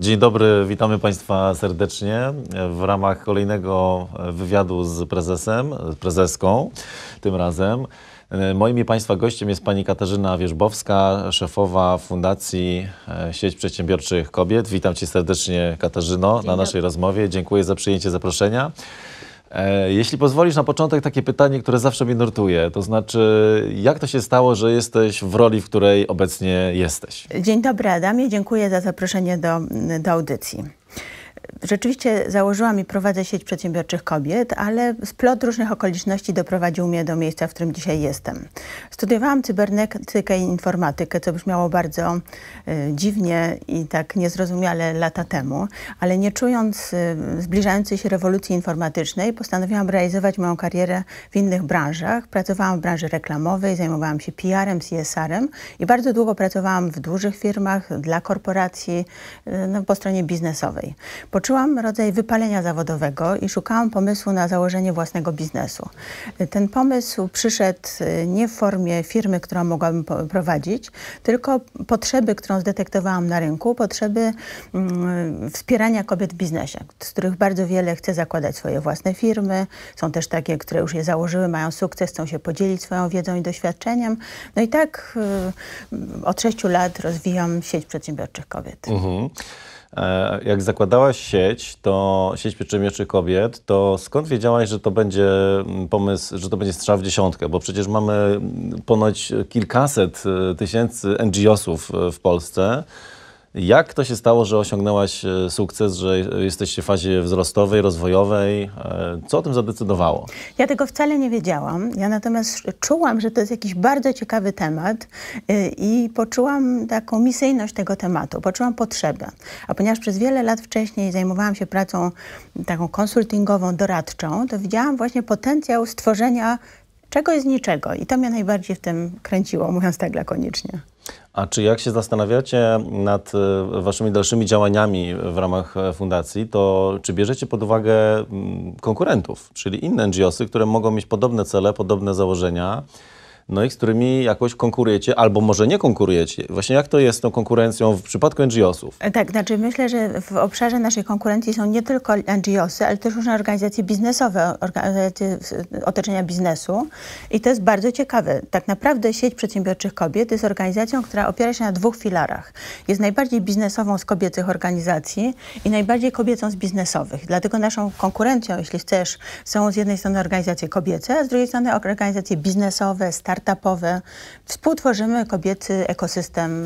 Dzień dobry, witamy Państwa serdecznie w ramach kolejnego wywiadu z prezesem, prezeską tym razem. Moim i Państwa gościem jest pani Katarzyna Wierzbowska, szefowa Fundacji e, Sieć Przedsiębiorczych Kobiet. Witam Cię serdecznie Katarzyno Dzień na naszej rozmowie. Dziękuję za przyjęcie zaproszenia. E, jeśli pozwolisz na początek takie pytanie, które zawsze mnie nurtuje, to znaczy jak to się stało, że jesteś w roli, w której obecnie jesteś? Dzień dobry Adamie, dziękuję za zaproszenie do, do audycji. Rzeczywiście założyłam i prowadzę sieć przedsiębiorczych kobiet, ale splot różnych okoliczności doprowadził mnie do miejsca, w którym dzisiaj jestem. Studiowałam cybernetykę i informatykę, co brzmiało bardzo y, dziwnie i tak niezrozumiale lata temu, ale nie czując y, zbliżającej się rewolucji informatycznej, postanowiłam realizować moją karierę w innych branżach. Pracowałam w branży reklamowej, zajmowałam się PR-em, CSR-em i bardzo długo pracowałam w dużych firmach, dla korporacji, y, no, po stronie biznesowej. Po zobaczyłam rodzaj wypalenia zawodowego i szukałam pomysłu na założenie własnego biznesu. Ten pomysł przyszedł e, nie w formie firmy, którą mogłabym prowadzić, tylko potrzeby, którą zdetektowałam na rynku, potrzeby mm, wspierania kobiet w biznesie, z których bardzo wiele chce zakładać swoje własne firmy. Są też takie, które już je założyły, mają sukces, chcą się podzielić swoją wiedzą i doświadczeniem. No i tak e, od sześciu lat rozwijam sieć przedsiębiorczych kobiet. Mhm. E, jak zakładałaś sieć, to sieć pielęgniarczy kobiet, to skąd wiedziałaś, że to będzie mm, pomysł, że to będzie strzał w dziesiątkę? Bo przecież mamy mm, ponoć kilkaset y, tysięcy NGO-sów y, w Polsce. Jak to się stało, że osiągnęłaś e, sukces, że jesteś w fazie wzrostowej, rozwojowej? E, co o tym zadecydowało? Ja tego wcale nie wiedziałam. Ja natomiast czułam, że to jest jakiś bardzo ciekawy temat e, i poczułam taką misyjność tego tematu, poczułam potrzebę. A ponieważ przez wiele lat wcześniej zajmowałam się pracą taką konsultingową, doradczą, to widziałam właśnie potencjał stworzenia czegoś z niczego i to mnie najbardziej w tym kręciło, mówiąc tak lakonicznie. A czy jak się zastanawiacie nad e, waszymi dalszymi działaniami w ramach e, fundacji, to czy bierzecie pod uwagę mm, konkurentów, czyli inne NGOsy, które mogą mieć podobne cele, podobne założenia? no i z którymi jakoś konkurujecie, albo może nie konkurujecie. Właśnie jak to jest z tą konkurencją w przypadku NGO-sów? E, tak, znaczy myślę, że w obszarze naszej konkurencji są nie tylko NGO-sy, ale też różne organizacje biznesowe, organizacje otoczenia biznesu i to jest bardzo ciekawe. Tak naprawdę sieć przedsiębiorczych kobiet jest organizacją, która opiera się na dwóch filarach. Jest najbardziej biznesową z kobiecych organizacji i najbardziej kobiecą z biznesowych. Dlatego naszą konkurencją, jeśli chcesz, są z jednej strony organizacje kobiece, a z drugiej strony organizacje biznesowe, start startupowe. Współtworzymy kobiecy ekosystem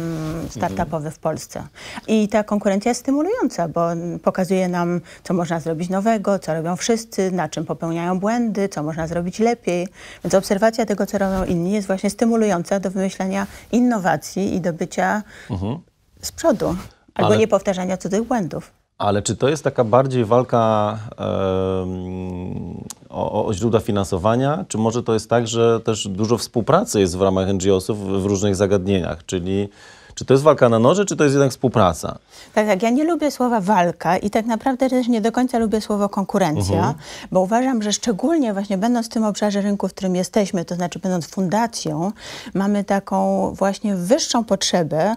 startupowy w Polsce. I ta konkurencja jest stymulująca, bo pokazuje nam, co można zrobić nowego, co robią wszyscy, na czym popełniają błędy, co można zrobić lepiej. Więc obserwacja tego, co robią inni, jest właśnie stymulująca do wymyślania innowacji i do bycia mhm. z przodu. Albo Ale... niepowtarzania cudzych błędów. Ale czy to jest taka bardziej walka yy, o, o, źródła finansowania, czy może to jest tak, że też dużo współpracy jest w ramach NGO-sów w różnych zagadnieniach, czyli czy to jest walka na noże, czy to jest jednak współpraca? Tak, tak. Ja nie lubię słowa walka i tak naprawdę też nie do końca lubię słowo konkurencja, mhm. bo uważam, że szczególnie właśnie będąc w tym obszarze rynku, w którym jesteśmy, to znaczy będąc fundacją, mamy taką właśnie wyższą potrzebę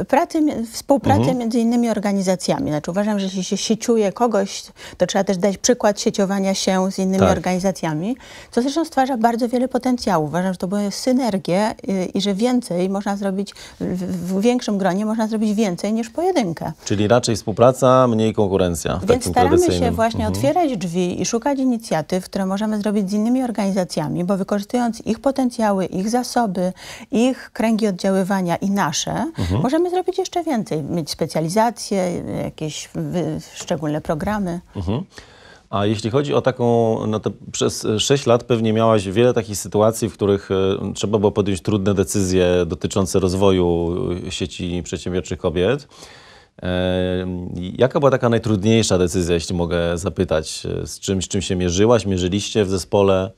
y, pracy, współpracy mhm. między innymi organizacjami. Znaczy uważam, że jeśli się sieciuje kogoś, to trzeba też dać przykład sieciowania się z innymi tak. organizacjami, co zresztą stwarza bardzo wiele potencjału. Uważam, że to były synergie i, y, i że więcej można zrobić w większym gronie można zrobić więcej niż pojedynkę. Czyli raczej współpraca, mniej konkurencja. W Więc staramy się właśnie mhm. otwierać drzwi i szukać inicjatyw, które możemy zrobić z innymi organizacjami, bo wykorzystując ich potencjały, ich zasoby, ich kręgi oddziaływania i nasze, mhm. możemy zrobić jeszcze więcej. Mieć specjalizacje, jakieś szczególne programy. Mhm. A jeśli chodzi o taką, no to przez 6 e, lat pewnie miałaś wiele takich sytuacji, w których e, trzeba było podjąć trudne decyzje dotyczące rozwoju e, sieci przedsiębiorczych kobiet. Jaka była taka najtrudniejsza decyzja, jeśli mogę zapytać? Z czymś, czym się mierzyłaś, mierzyliście w zespole?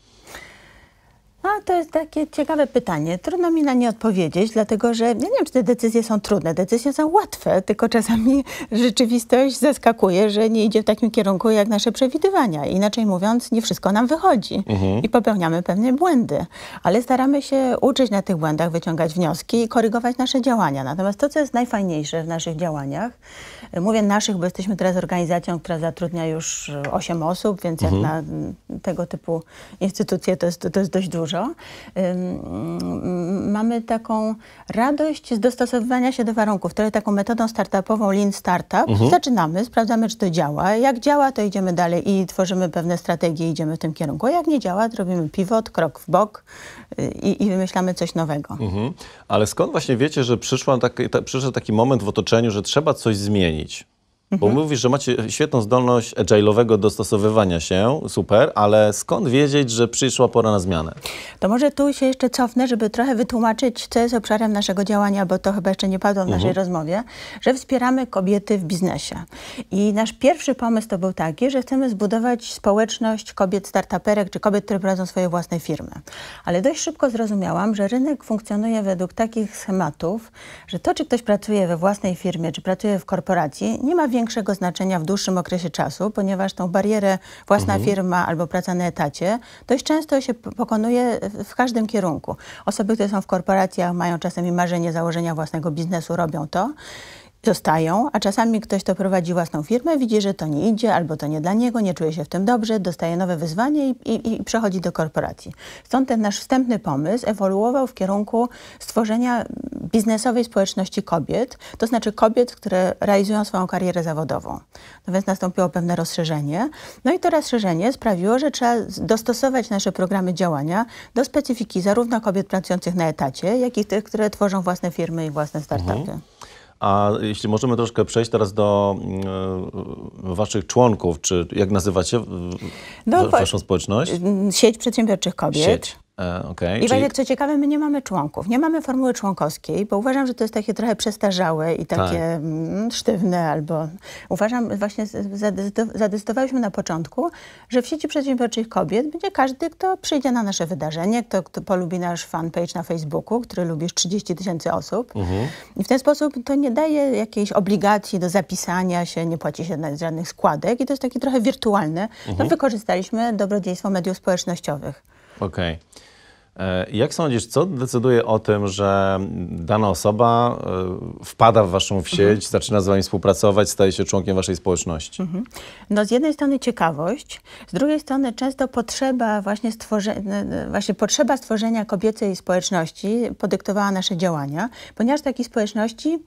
A no, to jest takie ciekawe pytanie. Trudno mi na nie odpowiedzieć, dlatego że ja nie wiem, czy te decyzje są trudne. Decyzje są łatwe, tylko czasami rzeczywistość zaskakuje, że nie idzie w takim kierunku jak nasze przewidywania. Inaczej mówiąc, nie wszystko nam wychodzi mhm. i popełniamy pewne błędy. Ale staramy się uczyć na tych błędach, wyciągać wnioski i korygować nasze działania. Natomiast to, co jest najfajniejsze w naszych działaniach, mówię naszych, bo jesteśmy teraz organizacją, która zatrudnia już 8 osób, więc mhm. jak na tego typu instytucje to jest, to jest dość dużo dużo, mamy taką radość z dostosowywania się do warunków. To jest taką metodą startupową Lean Startup. Mhm. Zaczynamy, sprawdzamy, czy to działa. Jak działa, to idziemy dalej i tworzymy pewne strategie, idziemy w tym kierunku. A jak nie działa, to robimy pivot, krok w bok y, i, i wymyślamy coś nowego. Mhm. Ale skąd właśnie wiecie, że przyszła taki, ta, przyszedł taki moment w otoczeniu, że trzeba coś zmienić? Bo mhm. mówisz, że macie świetną zdolność agile'owego dostosowywania się, super, ale skąd wiedzieć, że przyszła pora na zmianę? To może tu się jeszcze cofnę, żeby trochę wytłumaczyć, co jest obszarem naszego działania, bo to chyba jeszcze nie padło w naszej mhm. rozmowie, że wspieramy kobiety w biznesie. I nasz pierwszy pomysł to był taki, że chcemy zbudować społeczność kobiet startuperek, czy kobiet, które prowadzą swoje własne firmy. Ale dość szybko zrozumiałam, że rynek funkcjonuje według takich schematów, że to, czy ktoś pracuje we własnej firmie, czy pracuje w korporacji, nie ma większego większego znaczenia w dłuższym okresie czasu, ponieważ tą barierę własna mhm. firma albo praca na etacie dość często się pokonuje w każdym kierunku. Osoby, które są w korporacjach, mają czasami marzenie założenia własnego biznesu, robią to zostają, a czasami ktoś, kto prowadzi własną firmę, widzi, że to nie idzie, albo to nie dla niego, nie czuje się w tym dobrze, dostaje nowe wyzwanie i, i, i przechodzi do korporacji. Stąd ten nasz wstępny pomysł ewoluował w kierunku stworzenia biznesowej społeczności kobiet, to znaczy kobiet, które realizują swoją karierę zawodową. No więc nastąpiło pewne rozszerzenie. No i to rozszerzenie sprawiło, że trzeba dostosować nasze programy działania do specyfiki zarówno kobiet pracujących na etacie, jak i tych, które tworzą własne firmy i własne mhm. startupy. Mhm. A jeśli możemy troszkę przejść teraz do y, waszych członków, czy jak nazywacie no, waszą społeczność? Sieć Przedsiębiorczych Kobiet. Sieć. E, okay, I czyli... Wajek, co ciekawe, my nie mamy członków. Nie mamy formuły członkowskiej, bo uważam, że to jest takie trochę przestarzałe i takie tak. Mm, sztywne albo... Uważam, właśnie zadecydowaliśmy na początku, że w sieci przedsiębiorczych kobiet będzie każdy, kto przyjdzie na nasze wydarzenie, kto, kto polubi nasz fanpage na Facebooku, który lubi 30 tysięcy osób. Mhm. I w ten sposób to nie daje jakiejś obligacji do zapisania się, nie płaci się żadnych składek i to jest takie trochę wirtualne. No, mhm. No, wykorzystaliśmy dobrodziejstwo mediów społecznościowych. Okej. Okay. E, jak sądzisz, co decyduje o tym, że dana osoba e, wpada w waszą w sieć, mhm. zaczyna z wami współpracować, staje się członkiem waszej społeczności? Mhm. No z jednej strony ciekawość, z drugiej strony często potrzeba właśnie, stworze... E, właśnie potrzeba stworzenia kobiecej społeczności podyktowała nasze działania, ponieważ takiej społeczności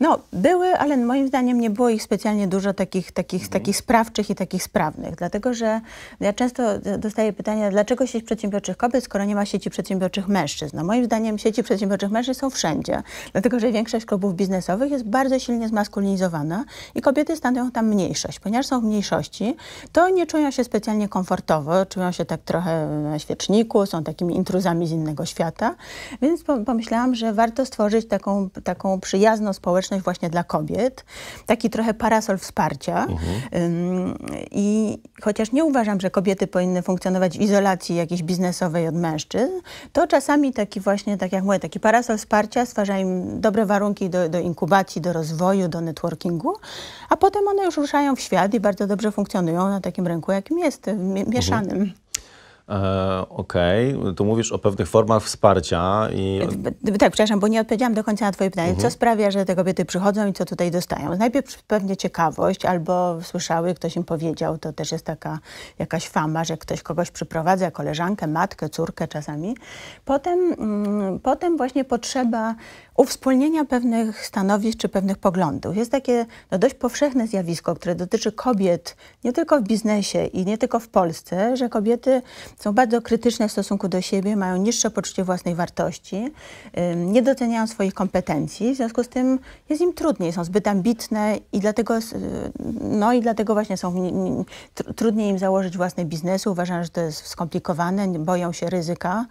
no, były, ale moim zdaniem nie było ich specjalnie dużo takich, takich, mhm. takich sprawczych i takich sprawnych, dlatego że ja często dostaję pytania, dlaczego sieć przedsiębiorczych kobiet, skoro nie ma sieci przedsiębiorczych mężczyzn? No, moim zdaniem sieci przedsiębiorczych mężczyzn są wszędzie, dlatego że większość klubów biznesowych jest bardzo silnie zmaskulinizowana i kobiety stanowią tam mniejszość. Ponieważ są w mniejszości, to nie czują się specjalnie komfortowo, czują się tak trochę na świeczniku, są takimi intruzami z innego świata, więc pomyślałam, że warto stworzyć taką, taką przyjazną społeczność społeczność właśnie dla kobiet, taki trochę parasol wsparcia. Mhm. I chociaż nie uważam, że kobiety powinny funkcjonować w izolacji jakiejś biznesowej od mężczyzn, to czasami taki właśnie, tak jak mówię, taki parasol wsparcia stwarza im dobre warunki do, do inkubacji, do rozwoju, do networkingu, a potem one już ruszają w świat i bardzo dobrze funkcjonują na takim rynku, jakim jest, mieszanym. Mhm. E, okej, okay. tu mówisz o pewnych formach wsparcia i... E, tak, przepraszam, bo nie odpowiedziałam do końca na twoje pytanie. Mhm. Co sprawia, że te kobiety przychodzą i co tutaj dostają? Najpierw pewnie ciekawość, albo słyszały, ktoś im powiedział, to też jest taka jakaś fama, że ktoś kogoś przyprowadza, koleżankę, matkę, córkę czasami. Potem, mm, potem właśnie potrzeba uwspólnienia pewnych stanowisk czy pewnych poglądów. Jest takie no, dość powszechne zjawisko, które dotyczy kobiet nie tylko w biznesie i nie tylko w Polsce, że kobiety są bardzo krytyczne w stosunku do siebie, mają niższe poczucie własnej wartości, ym, nie doceniają swoich kompetencji, w związku z tym jest im trudniej, są zbyt ambitne i dlatego, no i dlatego właśnie są tr trudniej im założyć własne biznesy, uważają, że to jest skomplikowane, boją się ryzyka.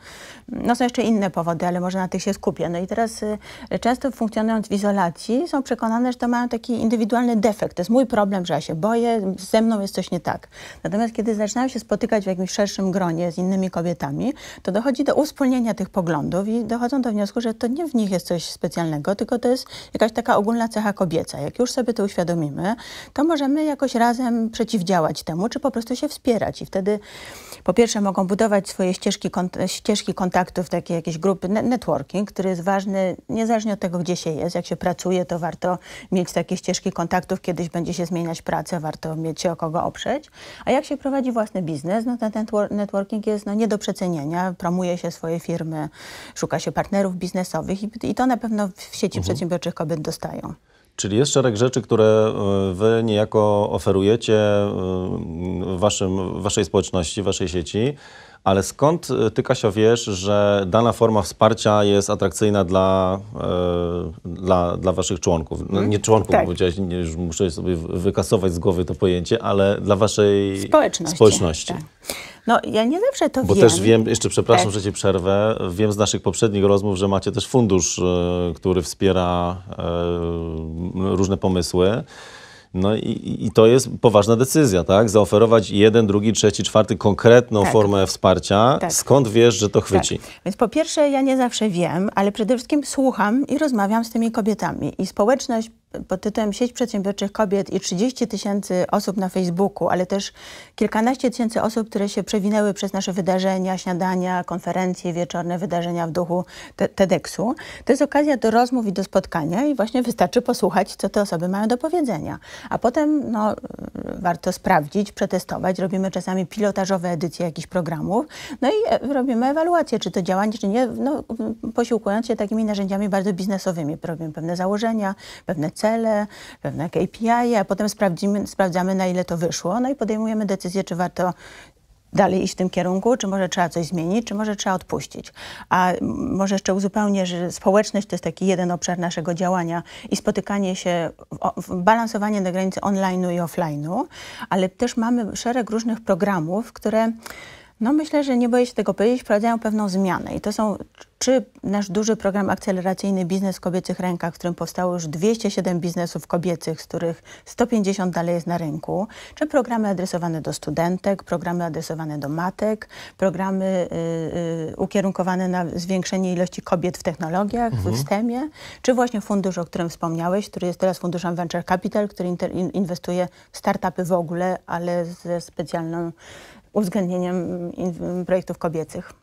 No są jeszcze inne powody, ale może na tych się skupię. No i teraz y, często funkcjonując w izolacji, są przekonane, że to mają taki indywidualny defekt. To jest mój problem, że ja się boję, ze mną jest coś nie tak. Natomiast kiedy zaczynają się spotykać w jakimś szerszym gronie z innymi kobietami, to dochodzi do uspólnienia tych poglądów i dochodzą do wniosku, że to nie w nich jest coś specjalnego, tylko to jest jakaś taka ogólna cecha kobieca. Jak już sobie to uświadomimy, to możemy jakoś razem przeciwdziałać temu, czy po prostu się wspierać. I wtedy po pierwsze mogą budować swoje ścieżki, kont ścieżki kontaktów, takie jakieś grupy, networking, który jest ważny nie niezależnie od tego, gdzie się jest, jak się pracuje, to warto mieć takie ścieżki kontaktów, kiedyś będzie się zmieniać pracę, warto mieć się o kogo oprzeć. A jak się prowadzi własny biznes, no ten networking jest no, nie do przecenienia, promuje się swoje firmy, szuka się partnerów biznesowych i, i to na pewno w sieci mhm. przedsiębiorczych kobiet dostają. Czyli jest szereg rzeczy, które e, wy niejako oferujecie e, waszym, waszej społeczności, waszej sieci, ale skąd e, Ty, kasia wiesz, że dana forma wsparcia jest atrakcyjna dla, e, dla, dla Waszych członków? No, mhm. nie członków, tak. bo powiedziałeś, nie, już muszę sobie wykasować z głowy to pojęcie, ale dla Waszej społeczności. społeczności. Tak. No, ja nie zawsze to Bo wiem. Bo też wiem, jeszcze przepraszam, tak. że Cię przerwę, wiem z naszych poprzednich rozmów, że macie też fundusz, e, który wspiera różne pomysły. No i, i, to jest poważna decyzja, tak? Zaoferować jeden, drugi, trzeci, czwarty konkretną tak. formę wsparcia. Tak. Skąd wiesz, że to chwyci? Tak. Więc po pierwsze, ja nie zawsze wiem, ale przede wszystkim słucham i rozmawiam z tymi kobietami. I społeczność pod tytułem Sieć Przedsiębiorczych Kobiet i 30 tysięcy osób na Facebooku, ale też kilkanaście tysięcy osób, które się przewinęły przez nasze wydarzenia, śniadania, konferencje, wieczorne wydarzenia w duchu te TEDxu. To jest okazja do rozmów i do spotkania i właśnie wystarczy posłuchać, co te osoby mają do powiedzenia. A potem no, warto sprawdzić, przetestować. Robimy czasami pilotażowe edycje jakichś programów, no i e, robimy ewaluację, czy to działa, czy nie, no, posiłkując się takimi narzędziami bardzo biznesowymi. Robimy pewne założenia, pewne cele, cele, pewne KPI, a potem sprawdzimy, sprawdzamy, na ile to wyszło, no i podejmujemy decyzję, czy warto dalej iść w tym kierunku, czy może trzeba coś zmienić, czy może trzeba odpuścić. A może jeszcze uzupełnię, że społeczność to jest taki jeden obszar naszego działania i spotykanie się, balansowanie na granicy online'u i offline'u, ale też mamy szereg różnych programów, które no myślę, że nie boję się tego powiedzieć, wprowadzają pewną zmianę i to są czy nasz duży program akceleracyjny Biznes w kobiecych rękach, w którym powstało już 207 biznesów kobiecych, z których 150 dalej jest na rynku, czy programy adresowane do studentek, programy adresowane do matek, programy y, y, ukierunkowane na zwiększenie ilości kobiet w technologiach, mhm. w systemie, czy właśnie fundusz, o którym wspomniałeś, który jest teraz funduszem Venture Capital, który inter, inwestuje w startupy w ogóle, ale ze specjalną uwzględnieniem projektów kobiecych.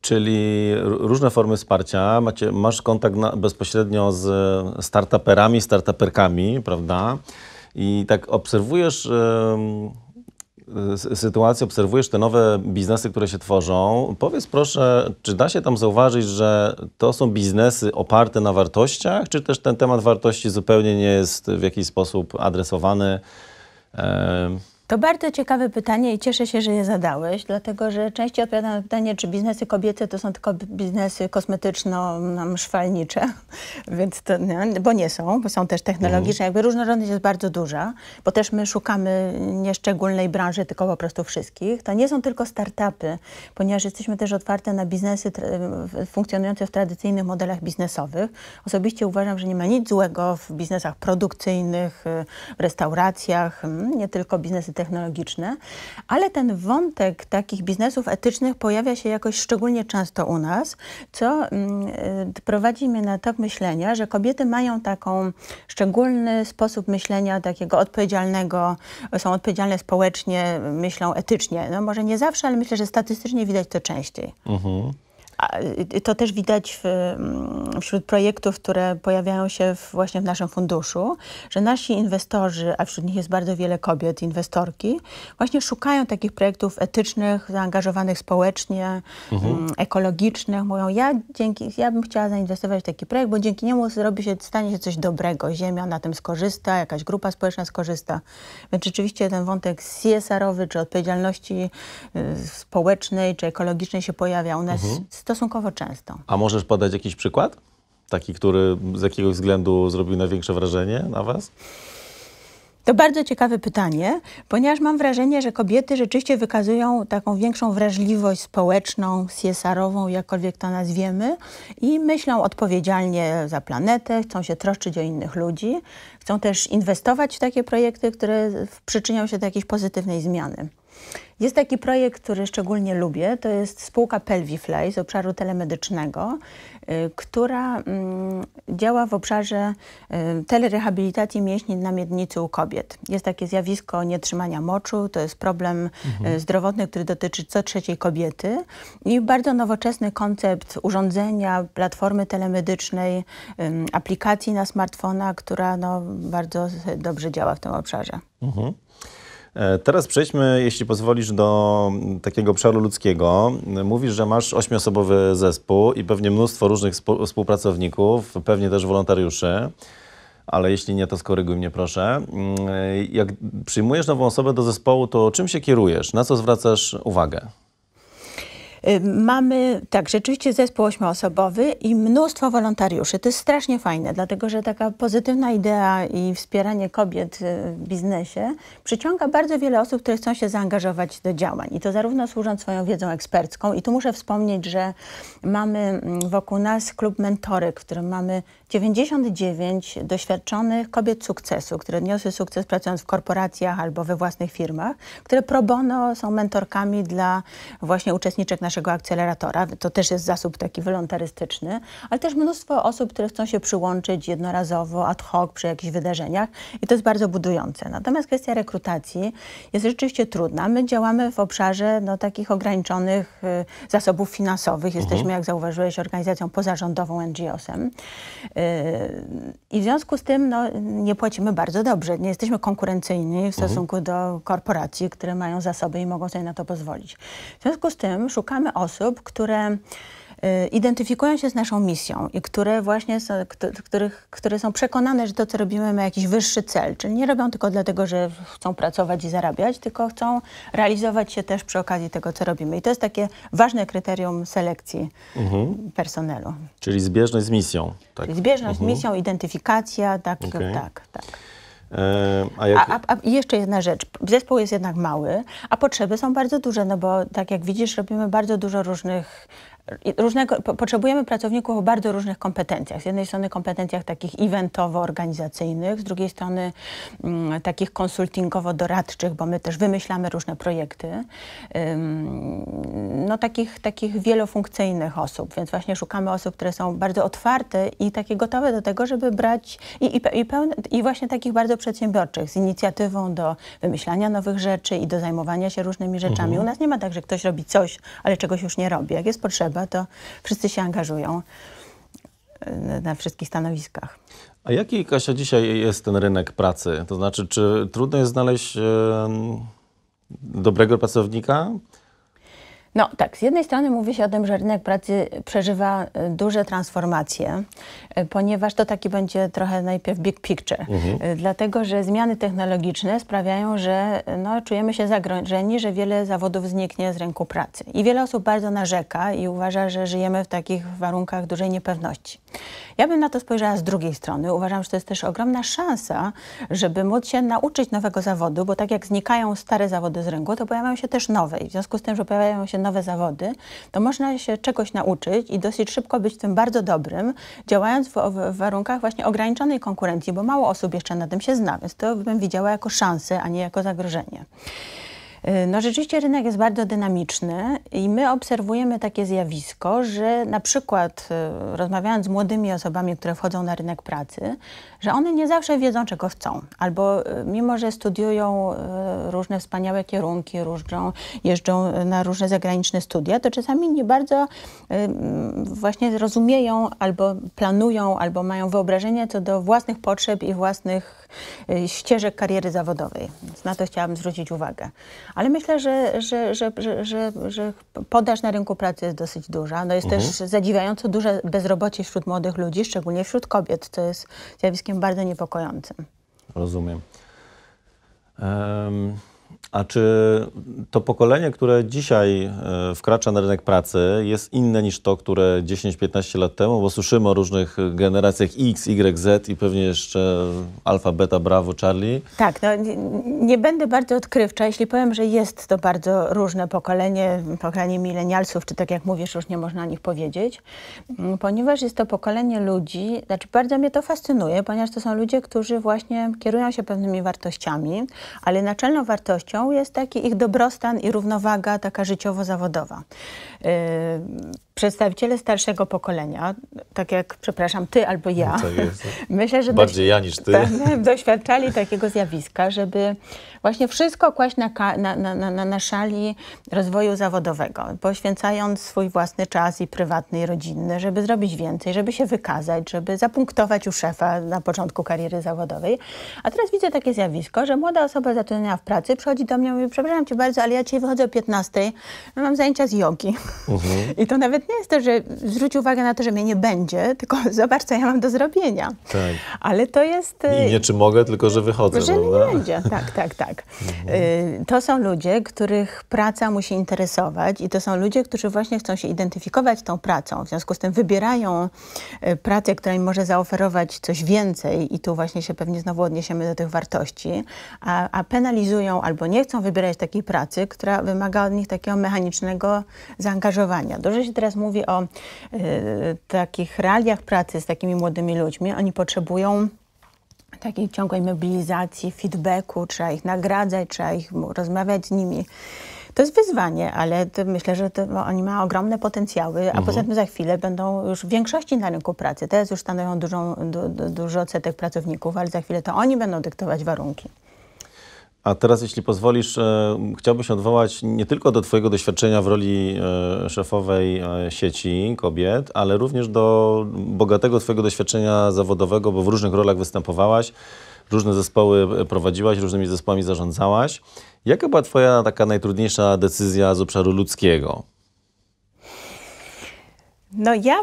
Czyli różne formy wsparcia. Macie, masz kontakt na, bezpośrednio z startuperami, startuperkami, prawda? I tak obserwujesz sytuację, obserwujesz te nowe biznesy, które się tworzą. Powiedz proszę, czy da się tam zauważyć, że to są biznesy oparte na wartościach, czy też ten temat wartości zupełnie nie jest w jakiś sposób adresowany? To bardzo ciekawe pytanie i cieszę się, że je zadałeś, dlatego że częściej odpowiadam na pytanie, czy biznesy kobiece to są tylko biznesy kosmetyczno-szwalnicze, więc to, nie, bo nie są, bo są też technologiczne. Mhm. Jakby różnorodność jest bardzo duża, bo też my szukamy nieszczególnej branży, tylko po prostu wszystkich. To nie są tylko startupy, ponieważ jesteśmy też otwarte na biznesy funkcjonujące w tradycyjnych modelach biznesowych. Osobiście uważam, że nie ma nic złego w biznesach produkcyjnych, w restauracjach, mm, nie tylko biznesy telewizyjne, technologiczne, ale ten wątek takich biznesów etycznych pojawia się jakoś szczególnie często u nas, co mm, y, prowadzi mnie na tok myślenia, że kobiety mają taką szczególny sposób myślenia takiego odpowiedzialnego, są odpowiedzialne społecznie, myślą etycznie. No może nie zawsze, ale myślę, że statystycznie widać to częściej. Uh mhm. -huh. Y, to też widać w, mm, wśród projektów, które pojawiają się w, właśnie w naszym funduszu, że nasi inwestorzy, a wśród nich jest bardzo wiele kobiet, inwestorki, właśnie szukają takich projektów etycznych, zaangażowanych społecznie, mhm. Mm, ekologicznych. Mówią, ja, dzięki, ja bym chciała zainwestować w taki projekt, bo dzięki niemu zrobi się, stanie się coś dobrego. Ziemia na tym skorzysta, jakaś grupa społeczna skorzysta. Więc rzeczywiście ten wątek CSR-owy, czy odpowiedzialności y, społecznej, czy ekologicznej się pojawia. U nas mhm stosunkowo często. A możesz podać jakiś przykład? Taki, który z jakiegoś względu zrobił największe wrażenie na Was? To bardzo ciekawe pytanie, ponieważ mam wrażenie, że kobiety rzeczywiście wykazują taką większą wrażliwość społeczną, CSR-ową, jakkolwiek to nazwiemy, i myślą odpowiedzialnie za planetę, chcą się troszczyć o innych ludzi, chcą też inwestować w takie projekty, które przyczynią się do jakiejś pozytywnej zmiany. Jest taki projekt, który szczególnie lubię, to jest spółka Pelvifly z obszaru telemedycznego, y, która mm, działa w obszarze y, telerehabilitacji mięśni na miednicy u kobiet. Jest takie zjawisko nietrzymania moczu, to jest problem y, mhm. zdrowotny, który dotyczy co trzeciej kobiety i bardzo nowoczesny koncept urządzenia, platformy telemedycznej, aplikacji na smartfona, która no, bardzo dobrze działa w tym obszarze. Mhm. E, teraz przejdźmy, jeśli pozwolisz, do takiego obszaru ludzkiego. Mówisz, że masz ośmiosobowy zespół i pewnie mnóstwo różnych współpracowników, pewnie też wolontariuszy ale jeśli nie, to skoryguj mnie proszę. Mm, e, jak przyjmujesz nową osobę do zespołu, to czym się kierujesz? Na co zwracasz uwagę? Y, mamy, tak, rzeczywiście zespół ośmioosobowy i mnóstwo wolontariuszy. To jest strasznie fajne, dlatego że taka pozytywna idea i wspieranie kobiet y, w biznesie przyciąga bardzo wiele osób, które chcą się zaangażować do działań. I to zarówno służąc swoją wiedzą ekspercką i tu muszę wspomnieć, że mamy mm, wokół nas klub mentorek, w którym mamy 99 doświadczonych kobiet sukcesu, które odniosły sukces pracując w korporacjach albo we własnych firmach, które pro bono są mentorkami dla właśnie uczestniczek naszego akceleratora. To też jest zasób taki wolontarystyczny, ale też mnóstwo osób, które chcą się przyłączyć jednorazowo, ad hoc przy jakichś wydarzeniach i to jest bardzo budujące. Natomiast kwestia rekrutacji jest rzeczywiście trudna. My działamy w obszarze no, takich ograniczonych y, zasobów finansowych. Mhm. Jesteśmy, jak zauważyłeś, organizacją pozarządową NGO-sem. Y, Yy, I w związku z tym no, nie płacimy bardzo dobrze, nie jesteśmy konkurencyjni w mhm. stosunku do korporacji, które mają zasoby i mogą sobie na to pozwolić. W związku z tym szukamy osób, które Y, identyfikują się z naszą misją i które właśnie są, których, które są przekonane, że to, co robimy, ma jakiś wyższy cel. Czyli nie robią tylko dlatego, że chcą pracować i zarabiać, tylko chcą realizować się też przy okazji tego, co robimy. I to jest takie ważne kryterium selekcji mhm. personelu. Czyli zbieżność z misją. Tak. Czyli zbieżność mhm. z misją, identyfikacja, tak, okay. tak, tak. E, a, jak... a, a, a, jeszcze jedna rzecz. Zespół jest jednak mały, a potrzeby są bardzo duże, no bo tak jak widzisz, robimy bardzo dużo różnych różnego, po, potrzebujemy pracowników o bardzo różnych kompetencjach. Z jednej strony kompetencjach takich eventowo-organizacyjnych, z drugiej strony m, mm, takich konsultingowo-doradczych, bo my też wymyślamy różne projekty. Ym, no takich, takich wielofunkcyjnych osób, więc właśnie szukamy osób, które są bardzo otwarte i takie gotowe do tego, żeby brać i, i, i, pełne, i właśnie takich bardzo przedsiębiorczych, z inicjatywą do wymyślania nowych rzeczy i do zajmowania się różnymi rzeczami. Mhm. U nas nie ma tak, że ktoś robi coś, ale czegoś już nie robi. Jak jest potrzeba, no to wszyscy się angażują y, na wszystkich stanowiskach. A jaki, Kasia, dzisiaj jest ten rynek pracy? To znaczy, czy trudno jest znaleźć dobrego pracownika? No tak, z jednej strony mówi się o tym, że rynek pracy przeżywa e, duże transformacje, e, ponieważ to taki będzie trochę najpierw big picture, mhm. E, dlatego że zmiany technologiczne sprawiają, że no, czujemy się zagrożeni, że wiele zawodów zniknie z rynku pracy. I wiele osób bardzo narzeka i uważa, że żyjemy w takich warunkach dużej niepewności. Ja bym na to spojrzała z drugiej strony. Uważam, że to jest też ogromna szansa, żeby móc się nauczyć nowego zawodu, bo tak jak znikają stare zawody z rynku, to pojawiają się też nowe. I w związku z tym, że pojawiają się nowe zawody, to można się czegoś nauczyć i dosyć szybko być tym bardzo dobrym, działając w, w warunkach właśnie ograniczonej konkurencji, bo mało osób jeszcze na tym się zna, więc to bym widziała jako szansę, a nie jako zagrożenie. E, no rzeczywiście rynek jest bardzo dynamiczny i my obserwujemy takie zjawisko, że na przykład e, rozmawiając z młodymi osobami, które wchodzą na rynek pracy, że one nie zawsze wiedzą, czego chcą. Albo e, mimo, że studiują różne wspaniałe kierunki, różną, jeżdżą na różne zagraniczne studia, to czasami nie bardzo właśnie rozumieją albo planują, albo mają wyobrażenie co do własnych potrzeb i własnych ścieżek kariery zawodowej. Więc na to chciałabym zwrócić uwagę. Ale myślę, że, że, że, że, że, podaż na rynku pracy jest dosyć duża. No jest mhm. też zadziwiająco duże bezrobocie wśród młodych ludzi, szczególnie wśród kobiet, co jest zjawiskiem bardzo niepokojącym. Rozumiem. Um. A czy to pokolenie, które dzisiaj e, wkracza na rynek pracy, jest inne niż to, które 10-15 lat temu? Bo słyszymy o różnych generacjach X, Y, Z i pewnie jeszcze alfa, beta, Bravo, Charlie. Tak, no nie, nie będę bardzo odkrywcza, jeśli powiem, że jest to bardzo różne pokolenie, pokolenie milenialsów, czy tak jak mówisz, już nie można o nich powiedzieć, mm, ponieważ jest to pokolenie ludzi, znaczy bardzo mnie to fascynuje, ponieważ to są ludzie, którzy właśnie kierują się pewnymi wartościami, ale naczelną wartością wartością jest taki ich dobrostan i równowaga taka życiowo-zawodowa. Yy, przedstawiciele starszego pokolenia, tak jak, przepraszam, ty albo ja, no tak myślę, że bardziej ja niż ty, doświadczali takiego zjawiska, żeby właśnie wszystko kłaść na, na, na, na, na szali rozwoju zawodowego, poświęcając swój własny czas i prywatny, i rodzinny, żeby zrobić więcej, żeby się wykazać, żeby zapunktować u szefa na początku kariery zawodowej. A teraz widzę takie zjawisko, że młoda osoba zatrudniona w pracy przychodzi do mnie i mówi, przepraszam cię bardzo, ale ja dzisiaj wychodzę o 15, no mam zajęcia z jogi. Mhm. I to nawet nie jest to, że zwróć uwagę na to, że mnie nie będzie, tylko zobacz, co ja mam do zrobienia. Tak. Ale to jest... I y, nie czy mogę, tylko że wychodzę. Że prawda? nie będzie, tak, tak, tak. Mhm. Y, to są ludzie, których praca musi interesować i to są ludzie, którzy właśnie chcą się identyfikować tą pracą. W związku z tym wybierają y, pracę, która im może zaoferować coś więcej i tu właśnie się pewnie znowu odniesiemy do tych wartości, a, a penalizują albo nie chcą wybierać takiej pracy, która wymaga od nich takiego mechanicznego zaangażowania. Dużo się teraz teraz mówię o y, takich realiach pracy z takimi młodymi ludźmi, oni potrzebują takiej ciągłej mobilizacji, feedbacku, trzeba ich nagradzać, trzeba ich rozmawiać z nimi. To jest wyzwanie, ale myślę, że oni mają ogromne potencjały, a mhm. poza tym za chwilę będą już w większości na rynku pracy. Teraz już stanowią dużą, du, du, duży odsetek pracowników, ale za chwilę to oni będą dyktować warunki. A teraz, jeśli pozwolisz, e, chciałbym się odwołać nie tylko do Twojego doświadczenia w roli e, szefowej e, sieci kobiet, ale również do bogatego Twojego doświadczenia zawodowego, bo w różnych rolach występowałaś, różne zespoły prowadziłaś, różnymi zespołami zarządzałaś. Jaka była Twoja taka najtrudniejsza decyzja z obszaru ludzkiego? No ja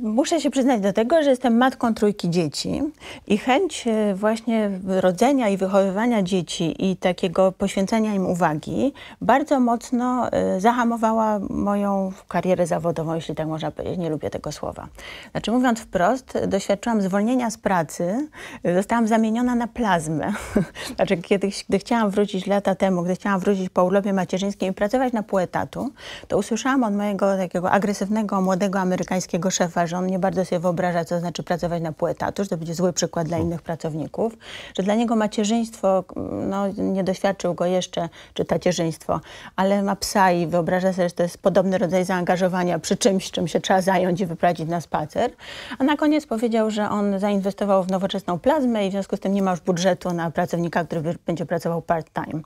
muszę się przyznać do tego, że jestem matką trójki dzieci i chęć e, właśnie rodzenia i wychowywania dzieci i takiego poświęcenia im uwagi bardzo mocno e, zahamowała moją karierę zawodową, jeśli tak można powiedzieć. Nie lubię tego słowa. Znaczy mówiąc wprost, doświadczyłam zwolnienia z pracy, e, zostałam zamieniona na plazmę. znaczy kiedy gdy chciałam wrócić lata temu, gdy chciałam wrócić po urlopie macierzyńskim i pracować na pół etatu, to usłyszałam od mojego takiego agresywnego młodego Amerykanina, amerykańskiego szefa, że on nie bardzo sobie wyobraża, co znaczy pracować na pół etatu, że to będzie zły przykład dla no. innych pracowników, że dla niego macierzyństwo, no nie doświadczył go jeszcze, czy tacierzyństwo, ale ma psa i wyobraża sobie, że to jest podobny rodzaj zaangażowania przy czymś, czym się trzeba zająć i wyprowadzić na spacer. A na koniec powiedział, że on zainwestował w nowoczesną plazmę i w związku z tym nie ma już budżetu na pracownika, który będzie pracował part-time.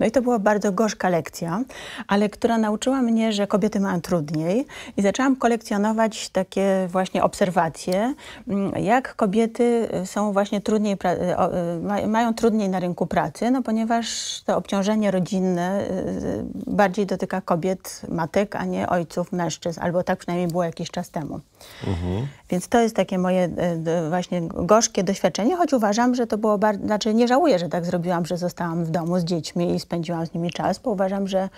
No i to była bardzo gorzka lekcja, ale która nauczyła mnie, że kobiety mają trudniej i zaczęłam kolekcjonować takie właśnie obserwacje, mm, jak kobiety y, są właśnie trudniej, y, y, mają trudniej na rynku pracy, no ponieważ to obciążenie rodzinne bardziej dotyka kobiet, matek, a nie ojców, mężczyzn, albo tak przynajmniej było jakiś czas temu. Mhm. Więc to jest takie moje właśnie gorzkie doświadczenie, choć uważam, że to było bardzo, znaczy nie żałuję, że tak zrobiłam, że zostałam w domu z dziećmi i spędziłam z nimi czas, bo uważam, że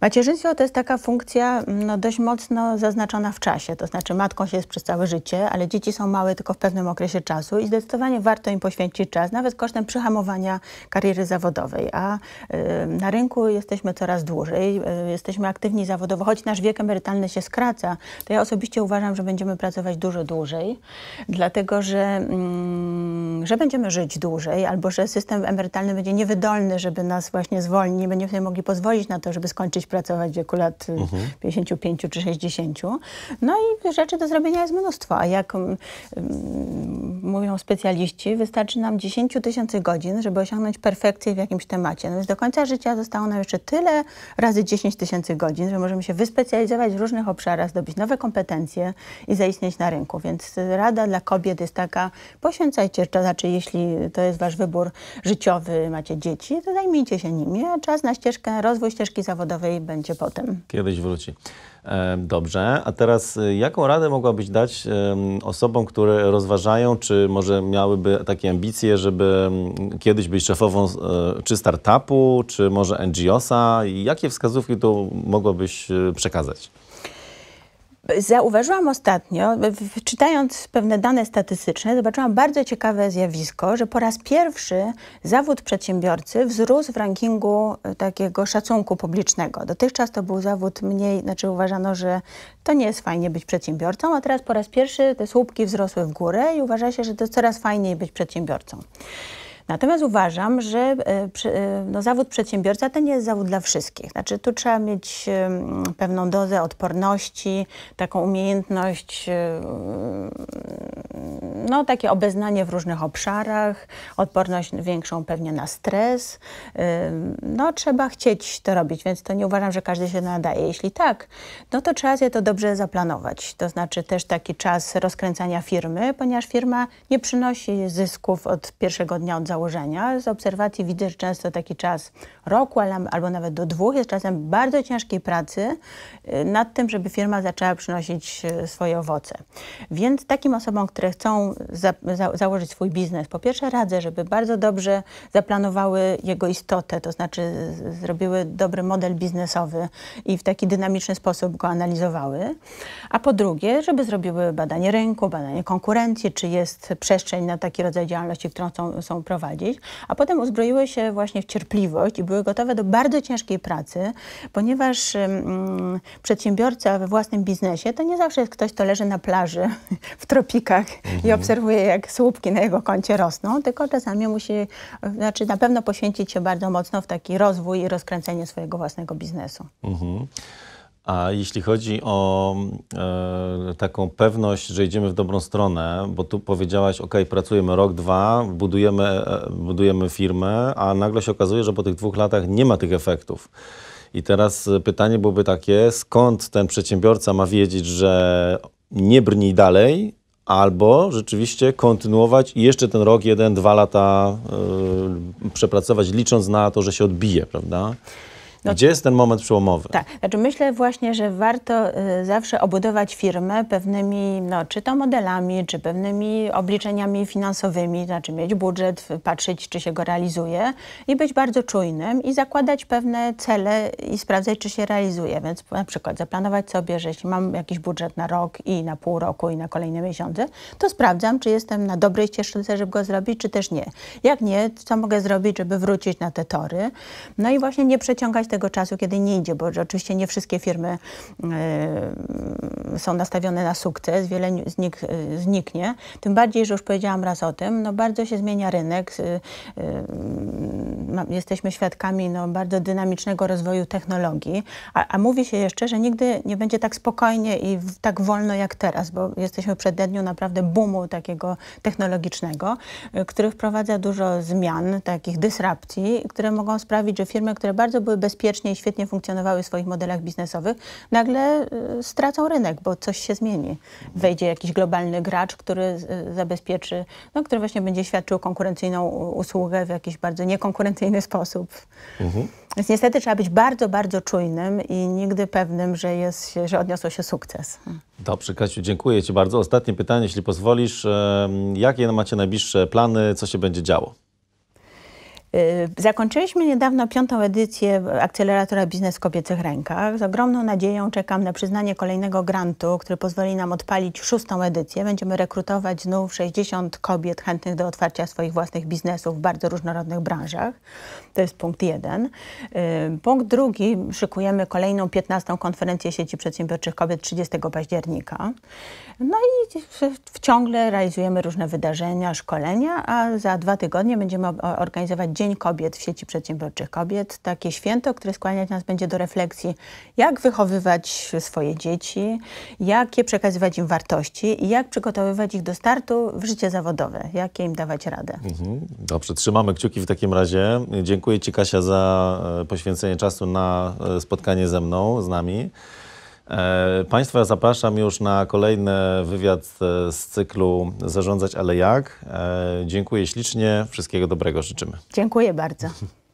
Macierzyństwo to jest taka funkcja mm, no, dość mocno zaznaczona w czasie, to znaczy matką się jest przez całe życie, ale dzieci są małe tylko w pewnym okresie czasu i zdecydowanie warto im poświęcić czas, nawet kosztem przyhamowania kariery zawodowej, a y, na rynku jesteśmy coraz dłużej, y, jesteśmy aktywni zawodowo, choć nasz wiek emerytalny się skraca, to ja osobiście uważam, że będziemy pracować dużo dłużej, dlatego że, mm, że będziemy żyć dłużej albo że system emerytalny będzie niewydolny, żeby nas właśnie zwolnić, nie będziemy sobie mogli pozwolić na to, żeby skończyć pracę pracować w wieku lat y, mhm. 55 czy 60. No i rzeczy do zrobienia jest mnóstwo, a jak um, mówią specjaliści, wystarczy nam 10 tysięcy godzin, żeby osiągnąć perfekcję w jakimś temacie. No więc do końca życia zostało nam jeszcze tyle razy 10 tysięcy godzin, że możemy się wyspecjalizować w różnych obszarach, zdobyć nowe kompetencje i zaistnieć na rynku. Więc rada dla kobiet jest taka, poświęcajcie czas, znaczy jeśli to jest wasz wybór życiowy, macie dzieci, to zajmijcie się nimi, a czas na ścieżkę, rozwój ścieżki zawodowej będzie potem. Kiedyś wróci. E, dobrze, a teraz e, jaką radę mogłabyś dać osobom, które rozważają, czy może miałyby takie ambicje, żeby kiedyś być szefową e, czy startupu, czy może NGO-sa? Jakie wskazówki tu mogłabyś przekazać? Zauważyłam ostatnio, czytając pewne dane statystyczne, zobaczyłam bardzo ciekawe zjawisko, że po raz pierwszy zawód przedsiębiorcy wzrósł w rankingu e, takiego szacunku publicznego. Dotychczas to był zawód mniej, znaczy uważano, że to nie jest fajnie być przedsiębiorcą, a teraz po raz pierwszy te słupki wzrosły w górę i uważa się, że to coraz fajniej być przedsiębiorcą. Natomiast uważam, że e, e, no, zawód przedsiębiorca to nie jest zawód dla wszystkich. Znaczy tu trzeba mieć pewną dozę odporności, taką umiejętność, no takie obeznanie w różnych obszarach, odporność większą pewnie na stres. No trzeba chcieć to robić, więc to nie uważam, że każdy się nadaje. Jeśli tak, no to trzeba sobie to dobrze zaplanować. To znaczy też taki czas rozkręcania firmy, ponieważ firma nie przynosi zysków od pierwszego dnia od zawodu założenia. Z obserwacji widzę, że często taki czas roku albo nawet do dwóch jest czasem bardzo ciężkiej pracy y, nad tym, żeby firma zaczęła przynosić y, swoje owoce. Więc takim osobom, które chcą za, za, założyć swój biznes, po pierwsze radzę, żeby bardzo dobrze zaplanowały jego istotę, to znaczy zrobiły dobry model biznesowy i w taki dynamiczny sposób go analizowały. A po drugie, żeby zrobiły badanie rynku, badanie konkurencji, czy jest przestrzeń na taki rodzaj działalności, którą są, są prowadzić, a potem uzbroiły się właśnie w cierpliwość i były gotowe do bardzo ciężkiej pracy, ponieważ przedsiębiorca we własnym biznesie to nie zawsze jest ktoś, kto leży na plaży w tropikach mhm. i obserwuje, jak słupki na jego koncie rosną, tylko czasami musi, znaczy na pewno poświęcić się bardzo mocno w taki rozwój i rozkręcenie swojego własnego biznesu. Mhm. A jeśli chodzi o e, taką pewność, że idziemy w dobrą stronę, bo tu powiedziałaś, ok, pracujemy rok, dwa, budujemy, e, budujemy firmę, a nagle się okazuje, że po tych dwóch latach nie ma tych efektów. I teraz e, pytanie byłoby takie, skąd ten przedsiębiorca ma wiedzieć, że nie brnij dalej, albo rzeczywiście kontynuować i jeszcze ten rok, jeden, dwa lata yy, przepracować, licząc na to, że się odbije, prawda? No, Gdzie jest ten moment przełomowy? Tak, znaczy myślę właśnie, że warto y, zawsze obudować firmę pewnymi, no, czy to modelami, czy pewnymi obliczeniami finansowymi, znaczy mieć budżet, patrzeć, czy się go realizuje i być bardzo czujnym i zakładać pewne cele i sprawdzać, czy się realizuje. Więc na przykład zaplanować sobie, że jeśli mam jakiś budżet na rok i na pół roku i na kolejne miesiące, to sprawdzam, czy jestem na dobrej ścieżce, żeby go zrobić, czy też nie. Jak nie, co mogę zrobić, żeby wrócić na te tory. No i właśnie nie przeciągać tego tego czasu, kiedy nie idzie, bo oczywiście nie wszystkie firmy e, są nastawione na sukces, wiele z nich e, zniknie. Tym bardziej, że już powiedziałam raz o tym, no bardzo się zmienia rynek. E, jesteśmy świadkami no, bardzo dynamicznego rozwoju technologii, a, a mówi się jeszcze, że nigdy nie będzie tak spokojnie i tak wolno jak teraz, bo jesteśmy w przededniu naprawdę boomu takiego technologicznego, który wprowadza dużo zmian, takich dysrapcji, które mogą sprawić, że firmy, które bardzo były bezpieczne, bezpiecznie i świetnie funkcjonowały w swoich modelach biznesowych, nagle e, stracą rynek, bo coś się zmieni. Wejdzie jakiś globalny gracz, który e, zabezpieczy, no, który właśnie będzie świadczył konkurencyjną usługę w jakiś bardzo niekonkurencyjny sposób. Mhm. Więc niestety trzeba być bardzo, bardzo czujnym i nigdy pewnym, że, jest, że odniosło się sukces. Dobrze, Kasiu, dziękuję Ci bardzo. Ostatnie pytanie, jeśli pozwolisz. Jakie macie najbliższe plany, co się będzie działo? Y, zakończyliśmy niedawno piątą edycję akceleratora Biznes w Kobiecych Rękach. Z ogromną nadzieją czekam na przyznanie kolejnego grantu, który pozwoli nam odpalić szóstą edycję. Będziemy rekrutować znów 60 kobiet chętnych do otwarcia swoich własnych biznesów w bardzo różnorodnych branżach. To jest punkt jeden. Y, punkt drugi, szykujemy kolejną 15. konferencję sieci przedsiębiorczych kobiet 30 października. No i w ciągle realizujemy różne wydarzenia, szkolenia, a za dwa tygodnie będziemy organizować Dzień Dzień Kobiet w sieci przedsiębiorczych kobiet. Takie święto, które skłaniać nas będzie do refleksji, jak wychowywać swoje dzieci, jakie przekazywać im wartości i jak przygotowywać ich do startu w życie zawodowe, jakie im dawać radę. Mhm. Dobrze, trzymamy kciuki w takim razie. Dziękuję Ci Kasia za e, poświęcenie czasu na e, spotkanie ze mną, z nami. E, państwa zapraszam już na kolejny wywiad e, z cyklu Zarządzać, ale jak. E, dziękuję ślicznie, wszystkiego dobrego życzymy. Dziękuję bardzo.